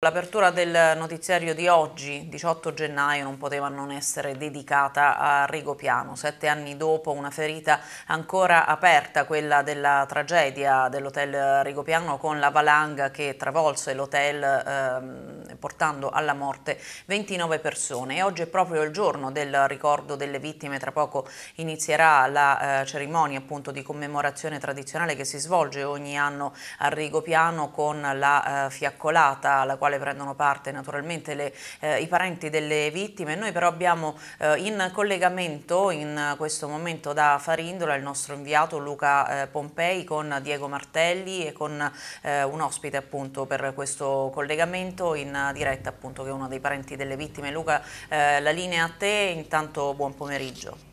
L'apertura del notiziario di oggi, 18 gennaio, non poteva non essere dedicata a Rigopiano. Sette anni dopo una ferita ancora aperta, quella della tragedia dell'hotel Rigopiano con la valanga che travolse l'hotel ehm, portando alla morte 29 persone. E oggi è proprio il giorno del ricordo delle vittime, tra poco inizierà la eh, cerimonia appunto, di commemorazione tradizionale che si svolge ogni anno a Rigopiano con la eh, fiaccolata la quale quale prendono parte naturalmente le, eh, i parenti delle vittime. Noi però abbiamo eh, in collegamento in questo momento da Farindola il nostro inviato Luca eh, Pompei con Diego Martelli e con eh, un ospite appunto per questo collegamento in diretta appunto che è uno dei parenti delle vittime. Luca eh, la linea a te, intanto buon pomeriggio.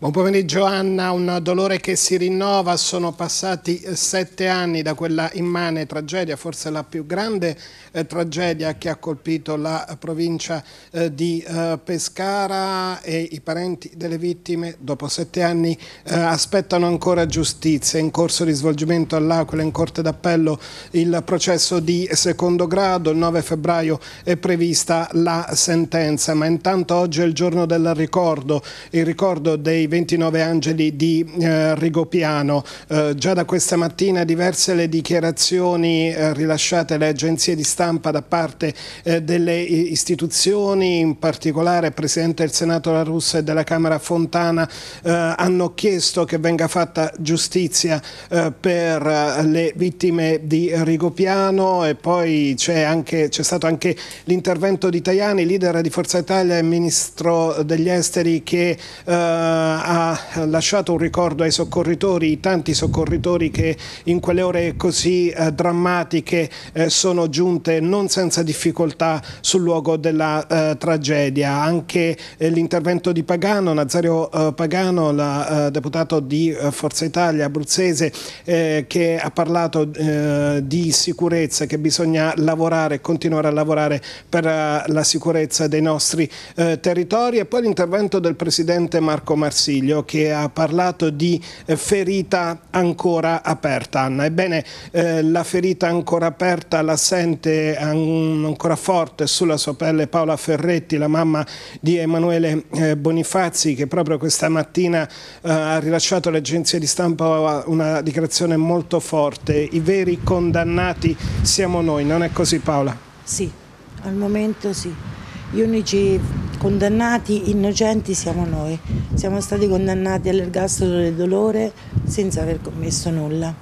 Buon pomeriggio Anna, un dolore che si rinnova, sono passati eh, sette anni da quella immane tragedia, forse la più grande eh, tragedia che ha colpito la provincia eh, di eh, Pescara e i parenti delle vittime dopo sette anni eh, aspettano ancora giustizia, in corso di svolgimento all'Aquila in Corte d'Appello il processo di secondo grado, il 9 febbraio è prevista la sentenza, ma intanto oggi è il giorno del ricordo, il ricordo dei 29 angeli di eh, Rigopiano. Eh, già da questa mattina diverse le dichiarazioni eh, rilasciate alle agenzie di stampa da parte eh, delle istituzioni, in particolare il Presidente del Senato La Russa e della Camera Fontana, eh, hanno chiesto che venga fatta giustizia eh, per le vittime di Rigopiano e poi c'è stato anche l'intervento di Tajani, leader di Forza Italia e ministro degli esteri che eh, ha lasciato un ricordo ai soccorritori, i tanti soccorritori che in quelle ore così eh, drammatiche eh, sono giunte non senza difficoltà sul luogo della eh, tragedia. Anche eh, l'intervento di Pagano, Nazario eh, Pagano, la, eh, deputato di Forza Italia abruzzese, che ha parlato di sicurezza, che bisogna lavorare, continuare a lavorare per la sicurezza dei nostri territori e poi l'intervento del presidente Marco Marsi Consiglio che ha parlato di ferita ancora aperta. Anna. Ebbene, eh, la ferita ancora aperta la sente ancora forte sulla sua pelle Paola Ferretti, la mamma di Emanuele eh, Bonifazzi, che proprio questa mattina eh, ha rilasciato all'agenzia di stampa una dichiarazione molto forte. I veri condannati siamo noi, non è così Paola? Sì, al momento sì. Gli unici condannati innocenti siamo noi, siamo stati condannati all'ergastolo del dolore senza aver commesso nulla.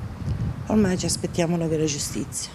Ormai ci aspettiamo la vera giustizia.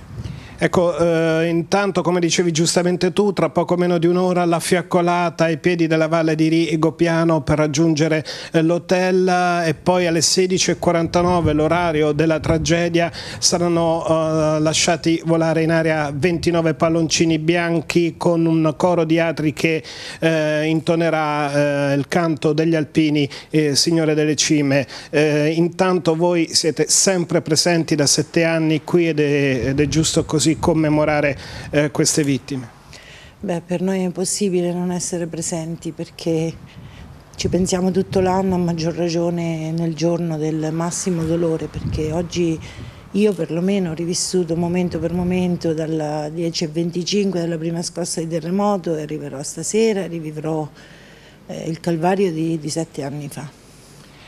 Ecco, eh, intanto come dicevi giustamente tu, tra poco meno di un'ora la fiaccolata ai piedi della Valle di Rigo Piano per raggiungere eh, l'hotel eh, e poi alle 16.49 l'orario della tragedia saranno eh, lasciati volare in aria 29 palloncini bianchi con un coro di atri che eh, intonerà eh, il canto degli alpini Signore delle Cime. intanto voi siete sempre presenti da sette anni qui ed è, ed è giusto così commemorare eh, queste vittime? Beh, per noi è impossibile non essere presenti perché ci pensiamo tutto l'anno, a maggior ragione nel giorno del massimo dolore, perché oggi io perlomeno ho rivissuto momento per momento dalla 10.25 della prima scossa di terremoto e arriverò stasera, rivivrò eh, il calvario di, di sette anni fa.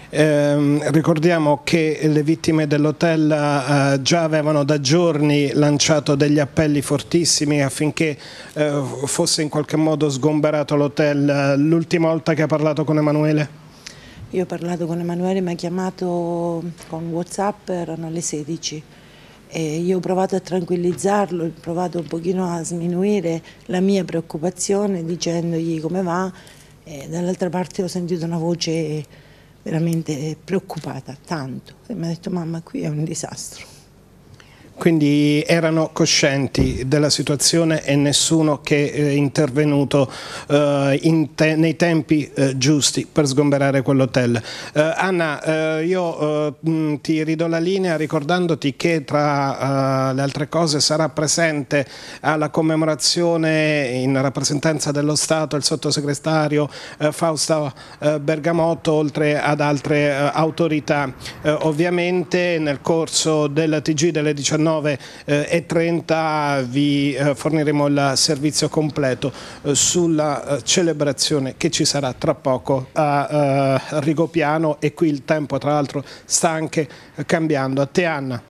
Eh, ricordiamo che le vittime dell'hotel eh, già avevano da giorni lanciato degli appelli fortissimi affinché eh, fosse in qualche modo sgomberato l'hotel. L'ultima volta che ha parlato con Emanuele? Io ho parlato con Emanuele, mi ha chiamato con Whatsapp, erano le 16. E io ho provato a tranquillizzarlo, ho provato un pochino a sminuire la mia preoccupazione dicendogli come va. Dall'altra parte ho sentito una voce veramente eh, preoccupata tanto e mi ha detto mamma qui è un disastro quindi erano coscienti della situazione e nessuno che è eh, intervenuto eh, in te nei tempi eh, giusti per sgomberare quell'hotel. Eh, Anna, eh, io mh, eh, mm, ti ridò la linea ricordandoti che tra le altre cose sarà presente alla commemorazione in rappresentanza dello Stato il sottosegretario Fausto Bergamotto oltre ad altre autorità. ovviamente nel corso della TG delle 19 19.30 vi eh, forniremo il servizio completo eh, sulla eh, celebrazione che ci sarà tra poco a Rigopiano e qui il tempo tra l'altro sta anche cambiando. A te Anna.